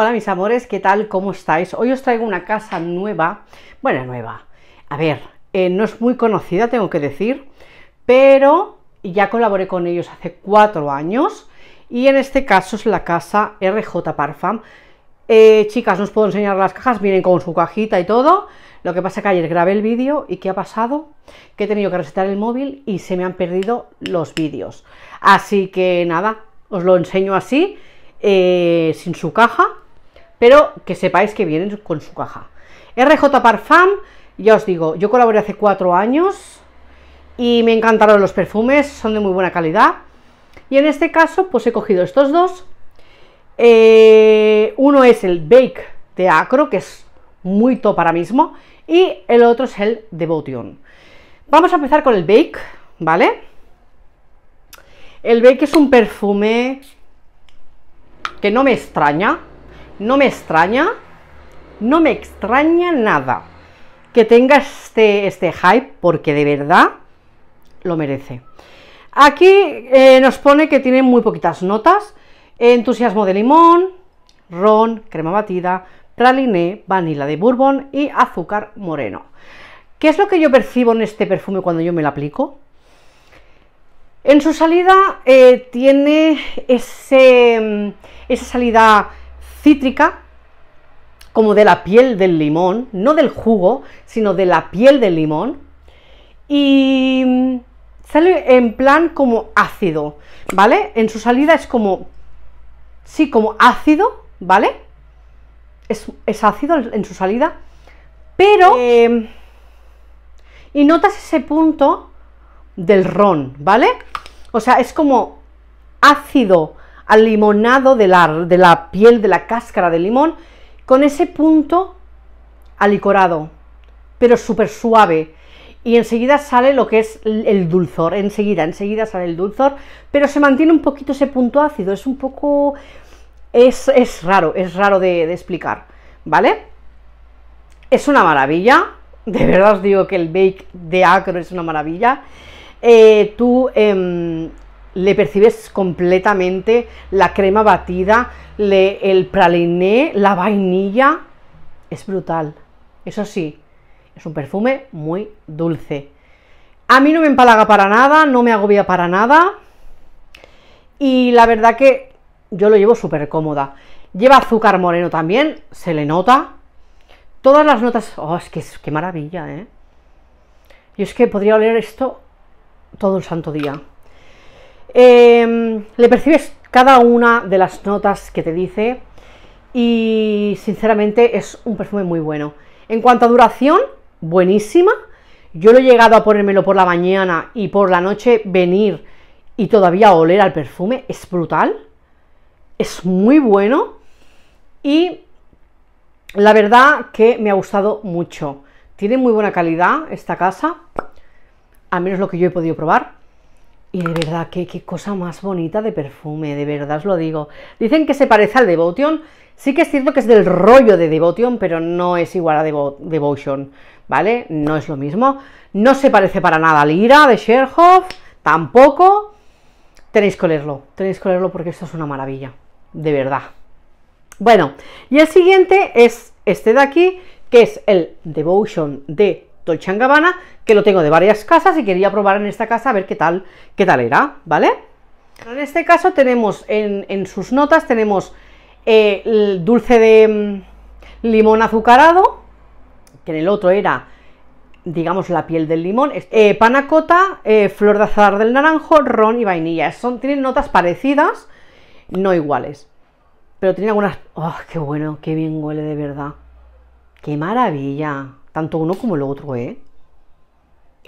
Hola mis amores, ¿qué tal? ¿Cómo estáis? Hoy os traigo una casa nueva, bueno, nueva, a ver, eh, no es muy conocida, tengo que decir, pero ya colaboré con ellos hace cuatro años y en este caso es la casa RJ Parfam. Eh, chicas, no os puedo enseñar las cajas, vienen con su cajita y todo. Lo que pasa que ayer grabé el vídeo y ¿qué ha pasado? Que he tenido que resetar el móvil y se me han perdido los vídeos. Así que nada, os lo enseño así, eh, sin su caja pero que sepáis que vienen con su caja. RJ Parfum, ya os digo, yo colaboré hace cuatro años y me encantaron los perfumes, son de muy buena calidad. Y en este caso, pues he cogido estos dos. Eh, uno es el Bake de Acro, que es muy top ahora mismo, y el otro es el Devotion. Vamos a empezar con el Bake, ¿vale? El Bake es un perfume que no me extraña, no me extraña, no me extraña nada que tenga este, este hype porque de verdad lo merece. Aquí eh, nos pone que tiene muy poquitas notas, entusiasmo de limón, ron, crema batida, praliné, vanilla de bourbon y azúcar moreno. ¿Qué es lo que yo percibo en este perfume cuando yo me lo aplico? En su salida eh, tiene mm, esa salida cítrica como de la piel del limón, no del jugo, sino de la piel del limón. Y mm, sale en plan como ácido, ¿vale? En su salida es como, sí, como ácido, ¿vale? Es, ácido en su salida, pero... Em. Em, y notas ese punto del ron, ¿vale? O sea, es como ácido al limonado de la, de la piel de la cáscara de limón, con ese punto alicorado, pero súper suave. Y enseguida sale lo que es el dulzor, enseguida, enseguida sale el dulzor, pero se mantiene un poquito ese punto ácido, es un poco... es, es raro, es raro de, explicar, ¿vale? Es una maravilla, de verdad os digo que el bake de Acro es una maravilla. Eh, tú em, le percibes completamente la crema batida, el praliné, la vainilla. Es brutal. Eso sí, es un perfume muy dulce. A mí no me empalaga para nada, no me agobia para nada. Y la verdad que yo lo llevo súper cómoda. Lleva azúcar moreno también, se le nota. Todas las notas... ¡Oh, es que qué maravilla, eh! Y es que podría oler esto todo el santo día. Em, le percibes cada una de las notas que te dice y sinceramente es un perfume muy bueno. En cuanto a duración, buenísima. Yo lo he llegado a ponérmelo por la mañana y por la noche venir y todavía oler al perfume. Es brutal. Es muy bueno. Y la verdad que me ha gustado mucho. Tiene muy buena calidad esta casa. Al menos lo que yo he podido probar. Y de verdad, qué, qué cosa más bonita de perfume, de verdad os lo digo. Dicen que se parece al Devotion. Sí que es cierto que es del rollo de Devotion, pero no es igual a Devotion, ¿vale? No es lo mismo. No se parece para nada al Ira de Sherhoff, tampoco. Tenéis que olerlo, tenéis que leerlo porque esto es una maravilla, de verdad. Bueno, y el siguiente es este de aquí, que es el Devotion de el Gabbana, que lo tengo de varias casas y quería probar en esta casa a ver qué tal, qué tal era, ¿vale? En este caso tenemos en, sus notas, tenemos eh, el dulce de mm, limón azucarado, que en el otro era, digamos, la piel del limón, eh, panacota, eh, flor de azar del naranjo, ron y vainilla. Son, tienen notas parecidas, no iguales. Pero tienen algunas... ¡Oh, qué bueno! ¡Qué bien huele de verdad! ¡Qué maravilla! tanto uno como el otro, ¿eh?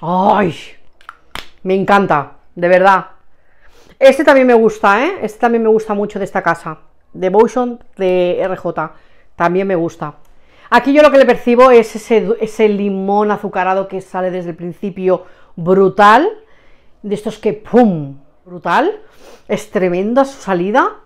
¡Ay! Me encanta, de verdad. Este también me gusta, ¿eh? Este también me gusta mucho de esta casa. De Devotion de RJ. También me gusta. Aquí yo lo que le percibo es ese, limón azucarado que sale desde el principio brutal. De estos que ¡pum! Brutal. Es tremenda su salida.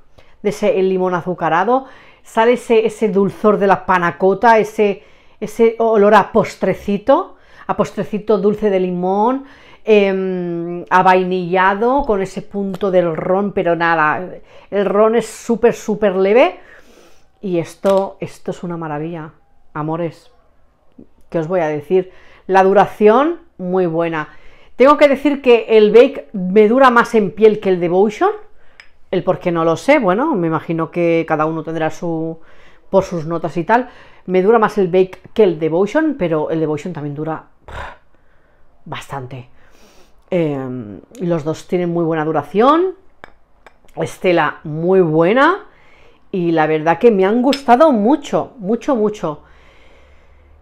De ese el limón azucarado. Sale ese, ese dulzor de la panacota, ese ese olor a postrecito, a postrecito dulce de limón, eh, avainillado con ese punto del ron, pero nada, el ron es súper, súper leve y esto, esto es una maravilla, amores, ¿qué os voy a decir? La duración, muy buena. Tengo que decir que el Bake me dura más en piel que el Devotion, el por qué no lo sé, bueno, me imagino que cada uno tendrá su, por sus notas y tal. Me dura más el bake que el devotion, pero el devotion también dura bastante. Em, los dos tienen muy buena duración. Estela muy buena. Y la verdad que me han gustado mucho, mucho, mucho.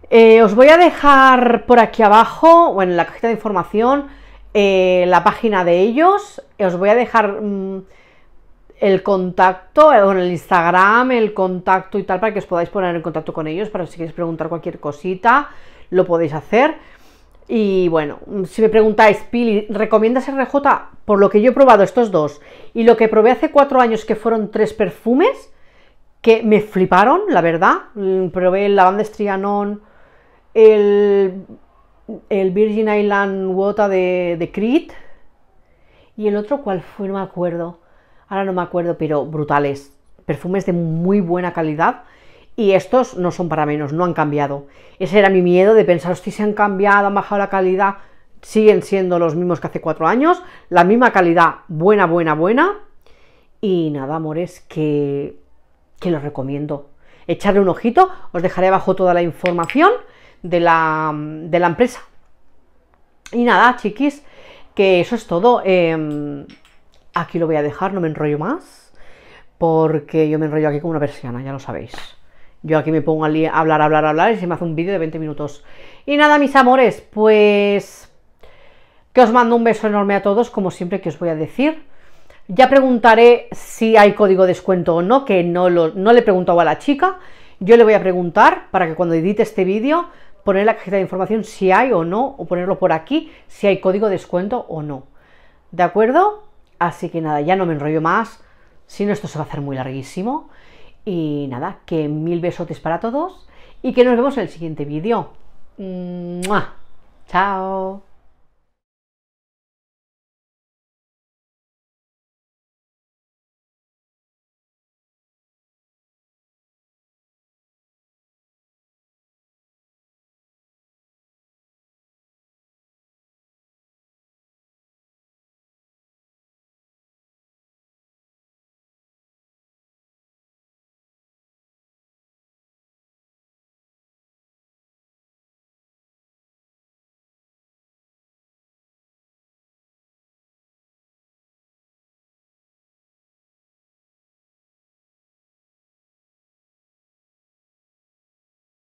Eh, os voy a dejar por aquí abajo, o en la cajita de información, eh, la página de ellos. Eh, os voy a dejar... Mm, el contacto, eh, en el Instagram, el contacto y tal, para que os podáis poner en contacto con ellos, para si queréis preguntar cualquier cosita, lo podéis hacer. Y bueno, mm, si me preguntáis, Pili, ¿recomiendas RJ? Por lo que yo he probado estos dos y lo que probé hace cuatro años, que fueron tres perfumes, que me fliparon, la verdad. Mm, probé el Lavanda Strianon el, Virgin Island Wota de, de Creed y el otro, ¿cuál fue? No me acuerdo ahora no me acuerdo, pero brutales. Perfumes de muy buena calidad. Y estos no son para menos, no han cambiado. Ese era mi miedo de pensar, si se han cambiado, han bajado la calidad. Siguen siendo los mismos que hace cuatro años, la misma calidad, buena, buena, buena. Y nada, amores, que, que los recomiendo. Echarle un ojito, os dejaré abajo toda la información de la, de la empresa. Y nada, chiquis, que eso es todo. Em, Aquí lo voy a dejar, no me enrollo más, porque yo me enrollo aquí como una persiana, ya lo sabéis. Yo aquí me pongo a hablar, hablar, hablar y se me hace un vídeo de 20 minutos. Y nada, mis amores, pues que os mando un beso enorme a todos, como siempre que os voy a decir. Ya preguntaré si hay código descuento o no, que no, lo, no le he preguntado a la chica. Yo le voy a preguntar para que cuando edite este vídeo, poner la cajita de información si hay o no, o ponerlo por aquí, si hay código descuento o no. ¿De acuerdo? Así que nada, ya no me enrollo más, si no esto se va a hacer muy larguísimo. Y nada, que mil besotes para todos y que nos vemos en el siguiente vídeo. ¡Chao!